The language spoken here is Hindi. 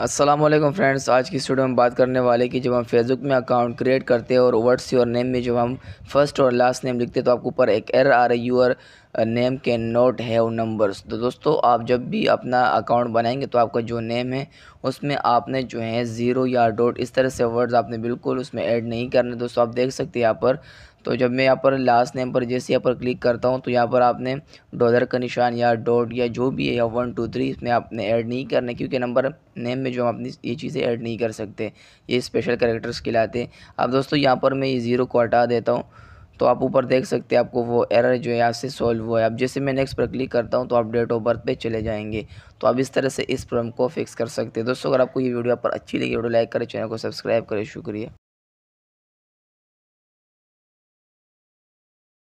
असलम फ्रेंड्स आज की स्टूडियो में बात करने वाले कि जब हम फेसबुक में अकाउंट क्रिएट करते हैं और वर्ड्स योर नेम में जब हम फर्स्ट और लास्ट नेम लिखते हैं तो आपके ऊपर एक एर आ रही यूर नेम के नोट है और नंबर्स तो दोस्तों आप जब भी अपना अकाउंट बनाएंगे तो आपका जो नेम है उसमें आपने जो है ज़ीरो या डॉट इस तरह से वर्ड्स आपने बिल्कुल उसमें ऐड नहीं करने दोस्तों आप देख सकते हैं यहाँ पर तो जब मैं यहाँ पर लास्ट नेम पर जैसे यहाँ पर क्लिक करता हूँ तो यहाँ पर आपने डॉलर का निशान या डॉट या जो भी है या वन टू थ्री इसमें आपने ऐड नहीं करना क्योंकि नंबर नेम में जो हम अपनी ये चीज़ें ऐड नहीं कर सकते ये स्पेशल करेक्टर्स लाते अब दोस्तों यहाँ पर मैं ये ज़ीरो को हटा देता हूँ तो आप ऊपर देख सकते हैं आपको वो एरर जो है यहाँ से सॉल्व हुआ है अब जैसे मैं नेक्स्ट पर क्लिक करता हूँ तो आप डेट ऑफ बर्थ पे चले जाएंगे तो आप इस तरह से इस प्रॉब्लम को फिक्स कर सकते हैं दोस्तों अगर आपको ये वीडियो पर अच्छी लगी वीडियो तो लाइक करें चैनल को सब्सक्राइब करें शुक्रिया